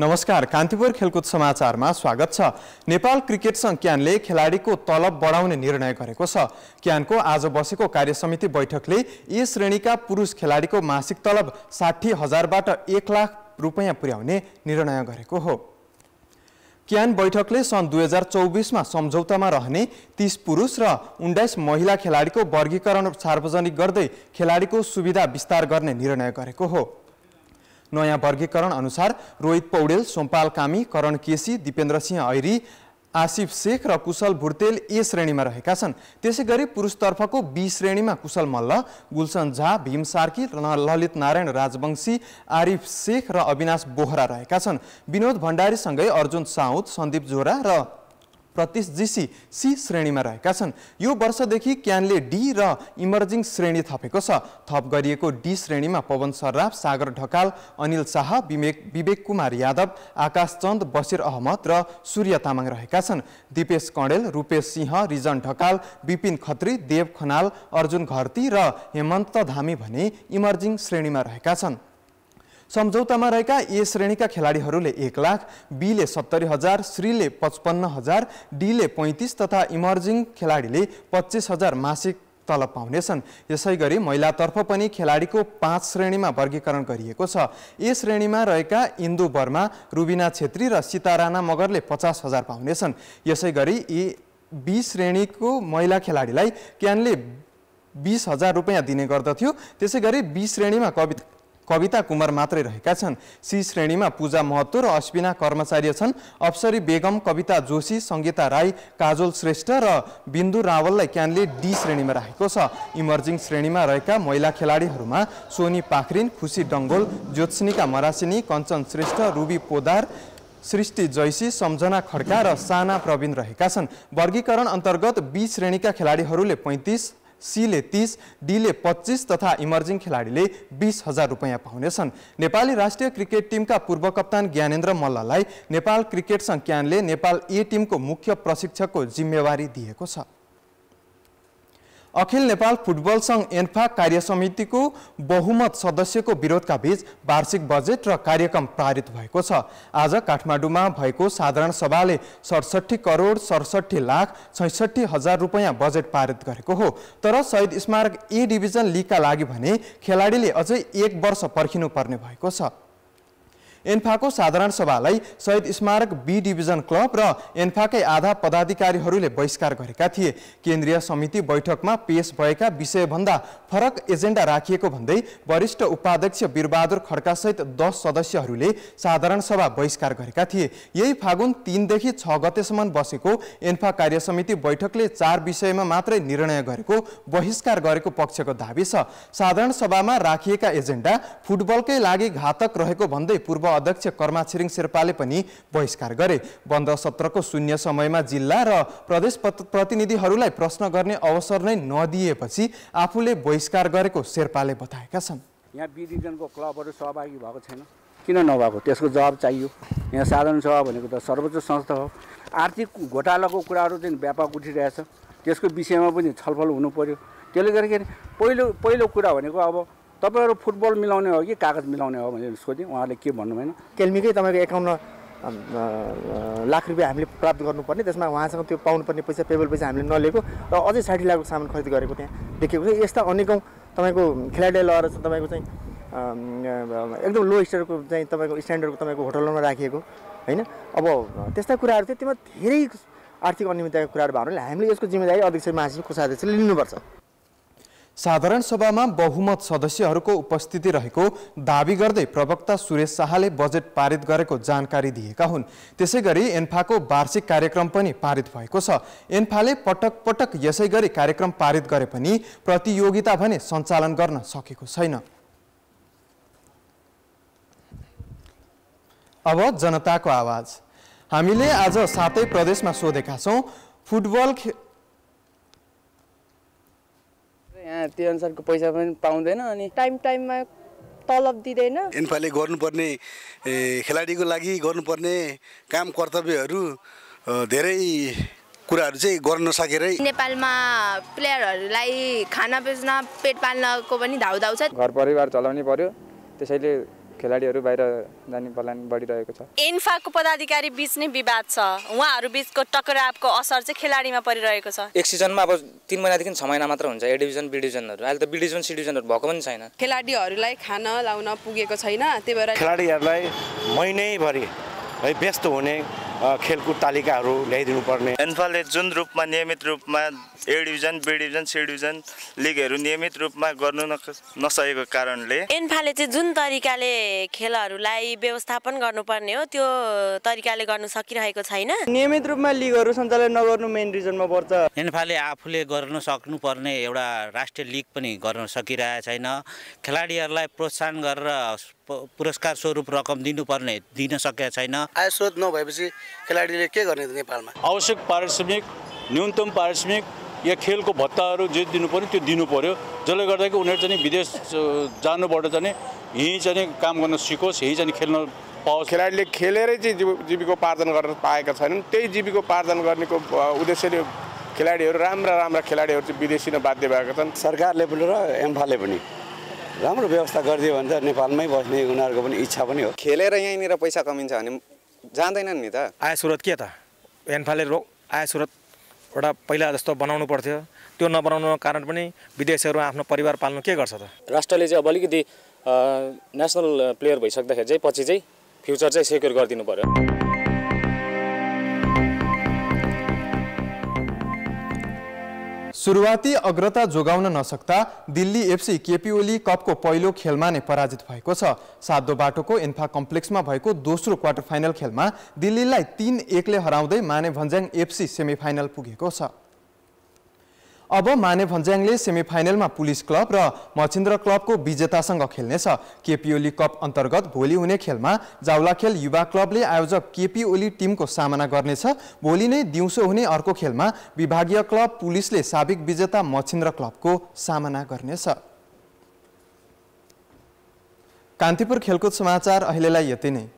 नमस्कार कान्तिपुर खेलकुद समाचारमा स्वागत छ नेपाल क्रिकेट सङ्घ क्यानले खेलाडीको तलब बढाउने निर्णय गरेको छ क्यानको आज बसेको कार्यसमिति बैठकले यी श्रेणीका पुरुष खेलाडीको मासिक तलब साठी हजारबाट एक लाख रुपियाँ पुर्याउने निर्णय गरेको हो क्यान बैठकले सन् दुई हजार चौबिसमा सम्झौतामा रहने तिस पुरुष र उन्नाइस महिला खेलाडीको वर्गीकरण सार्वजनिक गर्दै खेलाडीको सुविधा विस्तार गर्ने निर्णय गरेको हो नयाँ वर्गीकरण अनुसार रोहित पौडेल सोमपाल कामी करण केसी दिपेन्द्र सिंह ऐरी आसिफ शेख र कुशल भुर्तेल ए श्रेणीमा रहेका छन् त्यसै गरी पुरुषतर्फको बी श्रेणीमा कुशल मल्ल गुलसन झा भीम सार्की ललित नारायण राजवंशी आरिफ शेख र अविनाश बोहरा रहेका छन् विनोद भण्डारीसँगै अर्जुन साउत सन्दीप जोरा र प्रतिश जिसी सी श्रेणीमा रहेका छन् यो वर्षदेखि क्यानले डी र इमर्जिङ श्रेणी थपेको छ थप गरिएको डी श्रेणीमा पवन सर्राफ सागर ढकाल अनिल शाह विवेक विवेक कुमार यादव आकाश चन्द बसिर अहमद र सूर्य तामाङ रहेका छन् दिपेश कणेल रूपेश सिंह रिजन ढकाल विपिन खत्री देव खनाल अर्जुन घरती र हेमन्त धामी भने इमर्जिङ श्रेणीमा रहेका छन् सम्झौतामा रहेका ए श्रेणीका खेलाडीहरूले एक लाख बीले सत्तरी हजार श्रीले पचपन्न हजार डीले पैँतिस तथा इमर्जिङ खेलाडीले पच्चिस हजार मासिक तलब पाउनेछन् यसै गरी महिलातर्फ पनि खेलाडीको पाँच श्रेणीमा वर्गीकरण गरिएको छ ए श्रेणीमा रहेका इन्दु वर्मा रुबिना छेत्री र राणा मगरले पचास हजार पाउनेछन् यसै गरी ए बी श्रेणीको महिला खेलाडीलाई क्यानले बिस हजार रुपियाँ दिने गर्दथ्यो त्यसैगरी बी श्रेणीमा कविता कविता कुमार मात्रै रहेका छन् सी श्रेणीमा पूजा महतो र अश्विना कर्मचार्य छन् अप्सरी बेगम कविता जोशी सङ्गीता राई काजोल श्रेष्ठ र बिन्दु रावललाई क्यानले डी श्रेणीमा राखेको छ इमर्जिङ श्रेणीमा रहेका महिला खेलाडीहरूमा सोनी पाखरिन खुसी डङ्गोल ज्योत्स्निका मरासिनी कञ्चन श्रेष्ठ रुबी पोदार सृष्टि जैसी सम्झना खड्का र साना प्रवीण रहेका छन् वर्गीकरण अन्तर्गत बी श्रेणीका खेलाडीहरूले पैँतिस सीले तीस डीले पच्चिस तथा इमर्जिङ खेलाडीले बिस हजार रुपियाँ पाउनेछन् नेपाली राष्ट्रिय क्रिकेट टिमका पूर्व कप्तान ज्ञानेन्द्र मल्ललाई नेपाल क्रिकेट सङ्घ क्यानले नेपाल ए टिमको मुख्य प्रशिक्षकको जिम्मेवारी दिएको छ अखिल नेपाल फुटबल सङ्घ एन्फा कार्य समितिको बहुमत सदस्यको विरोधका बीच वार्षिक बजेट र कार्यक्रम पारित भएको छ आज काठमाडौँमा भएको साधारण सभाले सडसठी करोड सडसठी लाख छैसठी हजार रुपियाँ बजेट पारित गरेको हो तर शहीद स्मारक ए डिभिजन लिगका लागि भने खेलाडीले अझै एक वर्ष पर्खिनुपर्ने भएको छ एन्फाको साधारण सभालाई शहीद स्मारक बी डिभिजन क्लब र एन्फाकै आधा पदाधिकारीहरूले बहिष्कार गरेका थिए केन्द्रीय समिति बैठकमा पेश भएका विषयभन्दा फरक एजेन्डा राखिएको भन्दै वरिष्ठ उपाध्यक्ष वीरबहादुर सहित दस सदस्यहरूले साधारण सभा बहिष्कार गरेका थिए यही फागुन तिनदेखि छ गतेसम्म बसेको एन्फा कार्यसमिति बैठकले चार विषयमा मात्रै निर्णय गरेको बहिष्कार गरेको पक्षको दावी छ साधारण सभामा राखिएका एजेन्डा फुटबलकै लागि घातक रहेको भन्दै पूर्व अध्यक्ष कर्मा छिरिङ शेर्पाले पनि बहिष्कार गरे बन्द सत्रको शून्य समयमा जिल्ला र प्रदेश प्रतिनिधिहरूलाई प्रश्न गर्ने अवसर नै नदिएपछि आफूले बहिष्कार गरेको शेर्पाले बताएका छन् यहाँ विधिजनको क्लबहरू सहभागी भएको छैन किन नभएको त्यसको जवाब चाहियो यहाँ साधारण सभा भनेको त सर्वोच्च संस्था हो आर्थिक घोटालाको कुराहरू चाहिँ व्यापक उठिरहेछ त्यसको विषयमा पनि छलफल हुनु पऱ्यो त्यसले गर्दाखेरि पहिलो पहिलो कुरा भनेको अब तपाईँहरू फुटबल मिलाउने हो कि कागज मिलाउने हो भनेर सोधेँ उहाँले के भन्नु भएन केल्मीकै तपाईँको एकाउन्न लाख रुपियाँ हामीले प्राप्त गर्नुपर्ने त्यसमा उहाँसँग त्यो पाउनुपर्ने पैसा पेबल पैसा हामीले नलिएको र अझै साठी लाखको सामान खरिद गरेको त्यहाँ देखेको छ यस्ता अनेकौँ तपाईँको खेलाडी लगाएर चाहिँ तपाईँको चाहिँ एकदम लो स्टरको चाहिँ तपाईँको स्ट्यान्डर्डको तपाईँको होटलमा राखिएको होइन अब त्यस्ता कुराहरू थियो त्यसमा धेरै आर्थिक अनियमितताको कुराहरू भएर हामीले यसको जिम्मेदारी अध्यक्ष महासचिव कोषाध्यक्षले लिनुपर्छ साधारण सभामा बहुमत सदस्यहरूको उपस्थिति रहेको दावी गर्दै प्रवक्ता सुरेश शाहले बजेट पारित गरेको जानकारी दिएका हुन् त्यसै गरी एन्फाको वार्षिक कार्यक्रम पनि पारित भएको छ एन्फाले पटक पटक यसै गरी कार्यक्रम पारित गरे पनि प्रतियोगिता भने सञ्चालन गर्न सकेको छैन अब जनताको आवाज हामीले आज सातै प्रदेशमा सोधेका छौँ फुटबल त्यो अनुसारको पैसा पनि पाउँदैन अनि टाइम टाइममा तलब दिँदैन एनफाले गर्नुपर्ने खेलाडीको लागि गर्नुपर्ने काम कर्तव्यहरू धेरै कुराहरू चाहिँ गर्न सकेरै नेपालमा प्लेयरहरूलाई खाना बेच्न पेट पाल्नको पनि धाउ धाउ छ घर परिवार चलाउनै पर्यो त्यसैले खेलाडीहरू बाहिर जाने पलायन बढिरहेको छ इन्फाको पदाधिकारी बिच नै विवाद छ उहाँहरू बिचको टकरावको असर चाहिँ खेलाडीमा परिरहेको छ एक सिजनमा अब तिन महिनादेखि छ महिना मात्र हुन्छ ए डिभिजन बी डिभिजनहरू अहिले त बी डिभिजन सी भएको पनि छैन खेलाडीहरूलाई खान लाउन पुगेको छैन त्यही भएर खेलाडीहरूलाई महिनैभरि है व्यस्त हुने खेलकुद तालिकाहरू ल्याइदिनुपर्ने एन्फालले जुन रूपमा नियमित रूपमा A division B division C division लिगहरू नियमित रूपमा गर्नु नसकेको कारणले एन्फाले चाहिँ जुन तरिकाले खेलहरूलाई व्यवस्थापन गर्नुपर्ने हो त्यो तरिकाले गर्नु सकिरहेको छैन नियमित रूपमा लिगहरू सञ्चालन नगर्नु मेन रिजनमा पर्छ एन्फाले आफूले गर्न सक्नुपर्ने एउटा राष्ट्रिय लिग पनि गर्न सकिरहेको छैन खेलाडीहरूलाई प्रोत्साहन गरेर पुरस्कार स्वरूप रकम दिनुपर्ने दिन सकेका छैन आयस्रोत नभएपछि खेलाडीले के गर्ने नेपालमा आवश्यक पारिश्रमिक न्यूनतम पारिश्रमिक या खेलको भत्ताहरू जे दिनु पऱ्यो त्यो दिनु पऱ्यो जसले गर्दा कि उनीहरू चाहिँ विदेश जानुबाट चाहिँ यहीँ चाहिँ काम गर्न सिकोस् यहीँ चाहिँ खेल्न पाओस् खेलाडीले खेलेरै चाहिँ जीव जीविकोपार्जन गर्न पाएका छैनन् त्यही जीविकोपार्जन गर्नेको उद्देश्यले खेलाडीहरू राम्रा राम्रा खेलाडीहरू चाहिँ विदेशी नै बाध्य भएका छन् सरकारले पनि र एम्फाले पनि राम्रो व्यवस्था गरिदियो भने त नेपालमै बस्ने उनीहरूको पनि इच्छा पनि हो खेलेर यहीँनिर पैसा कमिन्छ भने जाँदैनन् नि त आय स्रोत के त एन्फाले रो आय स्रोत एउटा पहिला जस्तो बनाउनु पर्थ्यो त्यो नबनाउनुको कारण पनि विदेशीहरू आफ्नो परिवार पाल्नु के गर्छ त राष्ट्रले चाहिँ अब अलिकति नेसनल प्लेयर भइसक्दाखेरि चाहिँ पछि चाहिँ फ्युचर चाहिँ सेक्योर गरिदिनु पऱ्यो सुरुवाती अग्रता जोगाउन नसक्दा दिल्ली एफसी केपी ओली कपको पहिलो खेलमा नै पराजित भएको छ सादो बाटोको इन्फा कम्प्लेक्समा भएको दोस्रो क्वार्टर फाइनल खेलमा दिल्लीलाई तीन एकले हराउँदै माने भन्ज्याङ एफसी सेमिफाइनल पुगेको छ अब माने भन्ज्याङले सेमिफाइनलमा पुलिस क्लब र मच्छिन्द्र क्लबको विजेतासँग खेल्नेछ केपी ओली कप अन्तर्गत भोलि हुने खेलमा जाउला खेल युवा क्लबले आयोजक केपी ओली टिमको सामना गर्नेछ भोलि नै दिउँसो हुने अर्को खेलमा विभागीय क्लब पुलिसले साबिक विजेता मछिन्द्र क्लबको सामना गर्नेछ कान्तिपुर खेलकुद समाचार अहिलेलाई यति नै